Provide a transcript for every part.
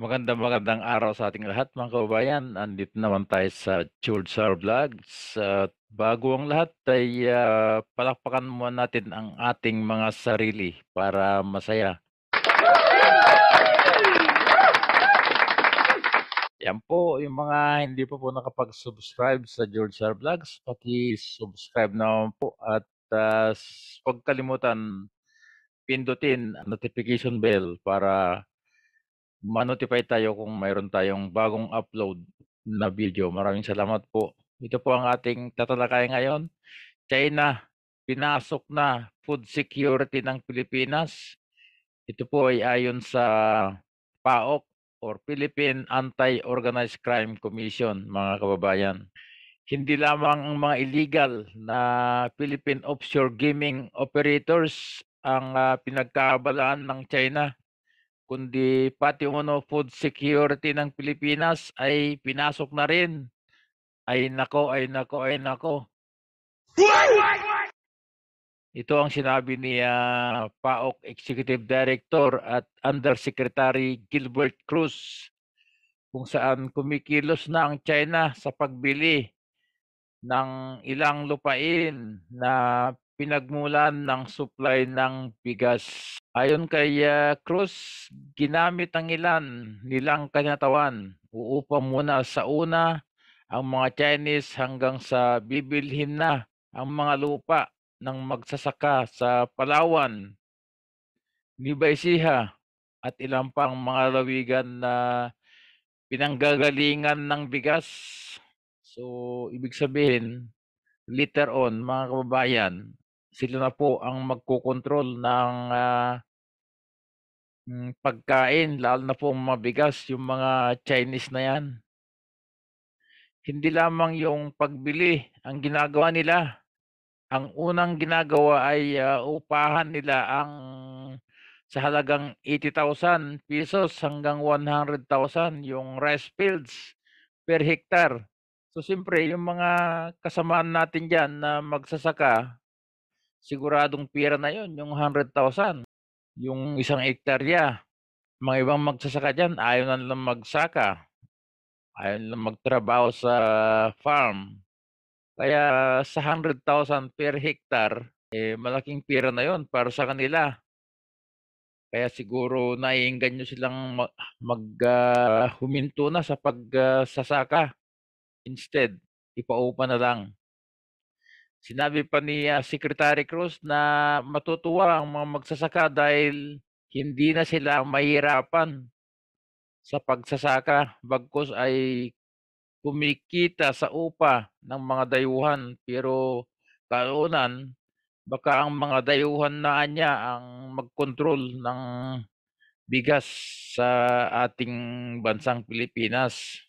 Magandang magandang araw sa ating lahat mga kababayan. Andito naman tayo sa Chulsar Vlogs. At bago ang lahat ay uh, palakpakan muna natin ang ating mga sarili para masaya. Yan po, yung mga hindi pa po, po nakapag-subscribe sa George Sar Vlogs, paki-subscribe naman po at uh, huwag kalimutan pindutin notification bell para manotify tayo kung mayroon tayong bagong upload na video. Maraming salamat po. Ito po ang ating tatalakay ngayon. China, pinasok na food security ng Pilipinas. Ito po ay ayon sa PAOC or Philippine Anti-Organized Crime Commission, mga kababayan. Hindi lamang ang mga illegal na Philippine offshore gaming operators ang uh, ah, pinagkabalaan ng China kundi pati umano food security ng Pilipinas ay pinasok na rin. Ay nako, ay nako, ay nako. Ito ang sinabi ni uh, PAOK Executive Director at Undersecretary Gilbert Cruz kung saan kumikilos na ang China sa pagbili ng ilang lupain na pinagmulan ng supply ng bigas. Ayon kay uh, Cruz, ginamit ang ilan nilang kanatawan. Uupa muna sa una ang mga Chinese hanggang sa bibilhin na ang mga lupa ng magsasaka sa Palawan, Nibaysiha at ilang pang mga lawigan na pinanggagalingan ng bigas. So, ibig sabihin, later on, mga kababayan, sila na po ang magkokontrol ng uh, pagkain, lalo na po mabigas, yung mga Chinese na yan. Hindi lamang yung pagbili ang ginagawa nila. Ang unang ginagawa ay uh, upahan nila ang sa halagang 80,000 pesos hanggang 100,000 yung rice fields per hectare. So siyempre, yung mga kasamaan natin dyan na magsasaka, siguradong pera na yon yung 100,000. Yung isang hektarya. Mga ibang magsasaka diyan ayaw na lang magsaka. Ayaw na lang magtrabaho sa farm. Kaya sa 100,000 per hektar, eh, malaking pera na yon para sa kanila. Kaya siguro naiinggan nyo silang maghuminto mag, uh, na sa pagsasaka. Ah, uh, Instead, ipaupa na lang. Sinabi pa ni uh, Secretary Cruz na matutuwa ang mga magsasaka dahil hindi na sila mahirapan sa pagsasaka bagkus ay kumikita sa upa ng mga dayuhan pero kaunan baka ang mga dayuhan na anya ang magkontrol ng bigas sa ating bansang Pilipinas.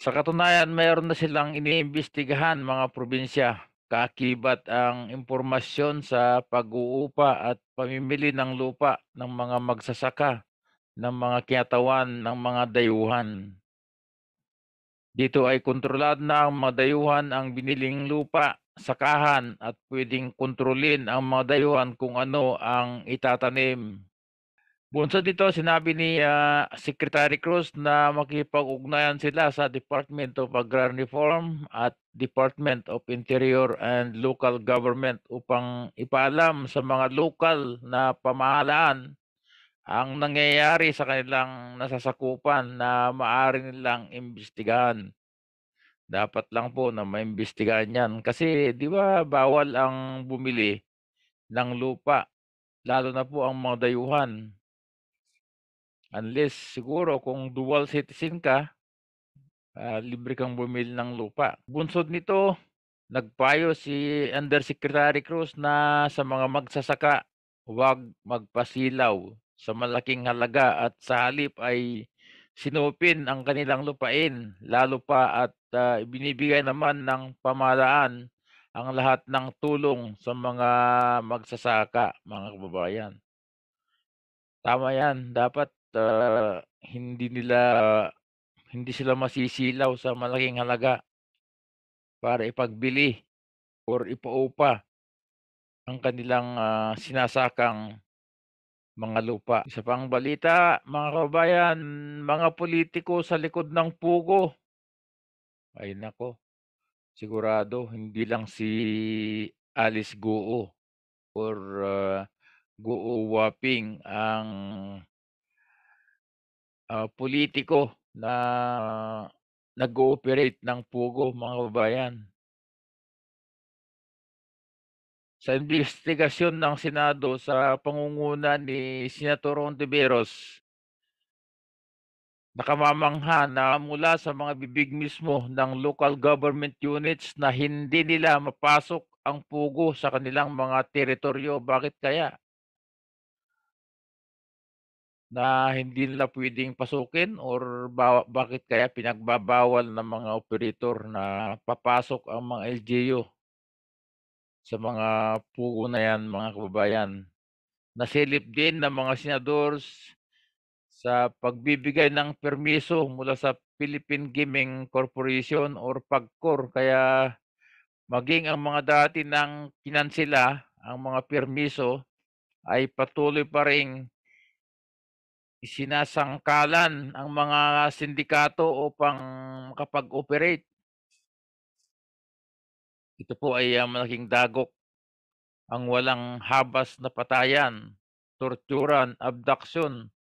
Sa katunayan, mayroon na silang iniimbestigahan mga probinsya Kakibat ang impormasyon sa pag-uupa at pamimili ng lupa ng mga magsasaka, ng mga kinatawan, ng mga dayuhan. Dito ay kontrolad na ang mga dayuhan ang biniling lupa, sakahan at pwedeng kontrolin ang mga dayuhan kung ano ang itatanim Bunsod dito, sinabi ni uh, Secretary Cruz na makipag-ugnayan sila sa Department of Agrarian Reform at Department of Interior and Local Government upang ipaalam sa mga local na pamahalaan ang nangyayari sa kanilang nasasakupan na maaari nilang imbestigahan. Dapat lang po na maimbestigahan yan kasi di ba bawal ang bumili ng lupa lalo na po ang mga dayuhan Unless siguro kung dual citizen ka, uh, libre kang bumili ng lupa. Bunsod nito, nagpayo si Undersecretary Cruz na sa mga magsasaka, huwag magpasilaw sa malaking halaga at sa halip ay sinupin ang kanilang lupain, lalo pa at uh, ah, binibigay naman ng pamalaan ang lahat ng tulong sa mga magsasaka, mga kababayan. Tama yan. Dapat uh, hindi nila hindi sila masisilaw sa malaking halaga para ipagbili or ipaupa ang kanilang uh, sinasakang mga lupa. Isa pang balita, mga kabayan, mga politiko sa likod ng pugo. Ay nako, sigurado hindi lang si Alice Guo or uh, Guo Waping ang uh, politiko na nag-ooperate ng pugo, mga kababayan. Sa investigasyon ng Senado sa pangunguna ni Senator Ontiveros, nakamamangha na mula sa mga bibig mismo ng local government units na hindi nila mapasok ang pugo sa kanilang mga teritoryo. Bakit kaya? na hindi nila pwedeng pasukin or ba- bakit kaya pinagbabawal ng mga operator na papasok ang mga LGU sa mga pugo na yan, mga kababayan. Nasilip din ng mga senadors sa pagbibigay ng permiso mula sa Philippine Gaming Corporation or PAGCOR. Kaya maging ang mga dati ng kinansila, ang mga permiso ay patuloy pa rin isinasangkalan ang mga sindikato upang makapag-operate. Ito po ay ang ah, malaking dagok ang walang habas na patayan, torturan, abduction,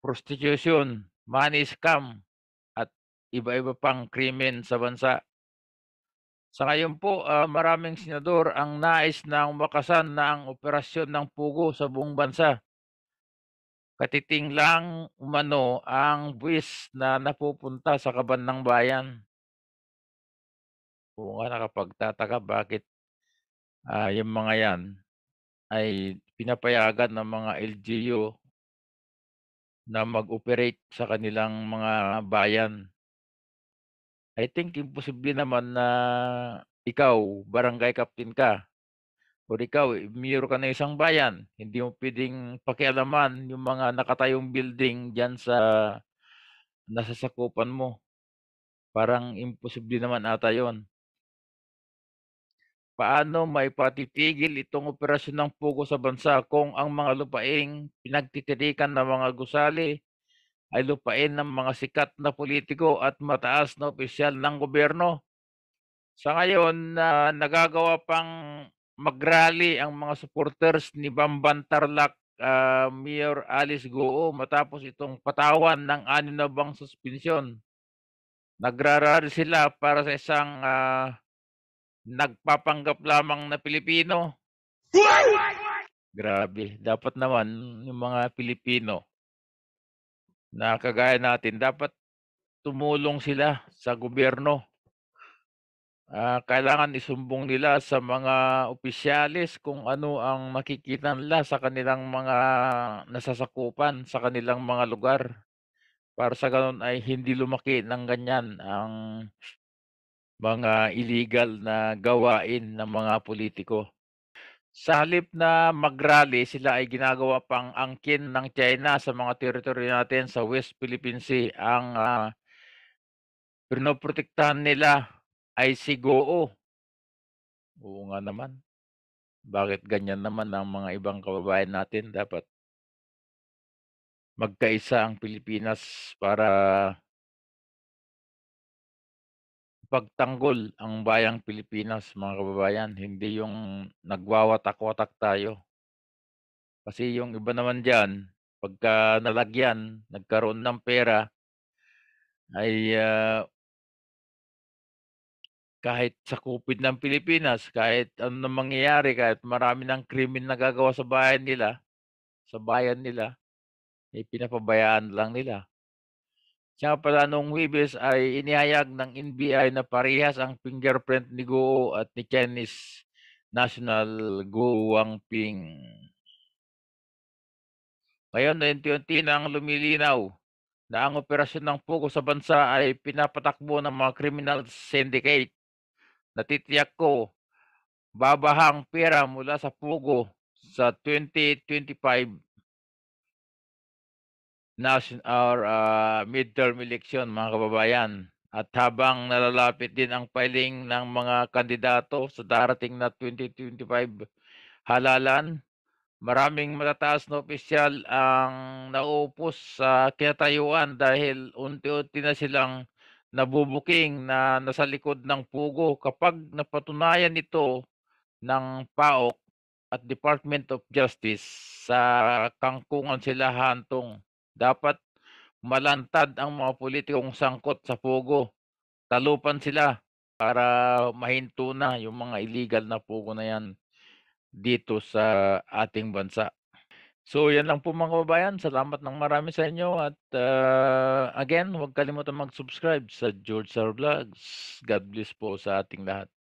prostitution, money scam, at iba-iba pang krimen sa bansa. Sa ngayon po, uh, maraming senador ang nais na umakasan na ang operasyon ng pugo sa buong bansa Katiting lang umano ang buwis na napupunta sa kaban ng bayan. Oo nga nakapagtataka bakit uh, yung mga yan ay pinapayagan ng mga LGU na mag-operate sa kanilang mga bayan. I think imposible naman na ikaw, barangay captain ka, o ikaw, eh, mayor ka na isang bayan, hindi mo pwedeng pakialaman yung mga nakatayong building dyan sa nasasakupan mo. Parang imposible naman ata yon. Paano may patitigil itong operasyon ng pugo sa bansa kung ang mga lupaing pinagtitirikan ng mga gusali ay lupain ng mga sikat na politiko at mataas na opisyal ng gobyerno? Sa ngayon, uh, nagagawa pang magrally ang mga supporters ni Bamban Tarlac uh, Mayor Alice Goo matapos itong patawan ng anim na bang suspensyon. Nagrarally sila para sa isang uh, nagpapanggap lamang na Pilipino. Grabe, dapat naman yung mga Pilipino na kagaya natin, dapat tumulong sila sa gobyerno Ah, kailangan isumbong nila sa mga opisyalis kung ano ang makikita nila sa kanilang mga nasasakupan, sa kanilang mga lugar. Para sa ganun ay hindi lumaki ng ganyan ang mga illegal na gawain ng mga politiko. Sa halip na magrally, sila ay ginagawa pang angkin ng China sa mga teritoryo natin sa West Philippine Sea. Ang uh, pinoprotektahan nila ay si Oo nga naman. Bakit ganyan naman ang mga ibang kababayan natin? Dapat magkaisa ang Pilipinas para pagtanggol ang bayang Pilipinas, mga kababayan. Hindi yung nagwawatak-watak tayo. Kasi yung iba naman dyan, pagka nalagyan, nagkaroon ng pera, ay uh, kahit sakupin ng Pilipinas, kahit ano nang mangyayari, kahit marami ng krimen na gagawa sa bayan nila, sa bayan nila, ay eh, pinapabayaan lang nila. Siya pala nung Wibes ay inihayag ng NBI na parehas ang fingerprint ni Guo at ni Chinese National Guo Wangping. Ngayon, unti-unti nang lumilinaw na ang operasyon ng Pogo sa bansa ay pinapatakbo ng mga criminal syndicate natitiyak ko babahang pera mula sa Pugo sa 2025 national or uh, midterm election mga kababayan at habang nalalapit din ang piling ng mga kandidato sa darating na 2025 halalan maraming matataas na opisyal ang naupos sa kinatayuan dahil unti-unti na silang nabubuking na nasa likod ng pugo kapag napatunayan ito ng PAOK at Department of Justice sa kangkungan sila hantong dapat malantad ang mga politikong sangkot sa pugo talupan sila para mahinto na yung mga illegal na pugo na yan dito sa ating bansa So yan lang po mga kababayan. Salamat ng marami sa inyo at uh, again, huwag kalimutan mag-subscribe sa George Sar Vlogs. God bless po sa ating lahat.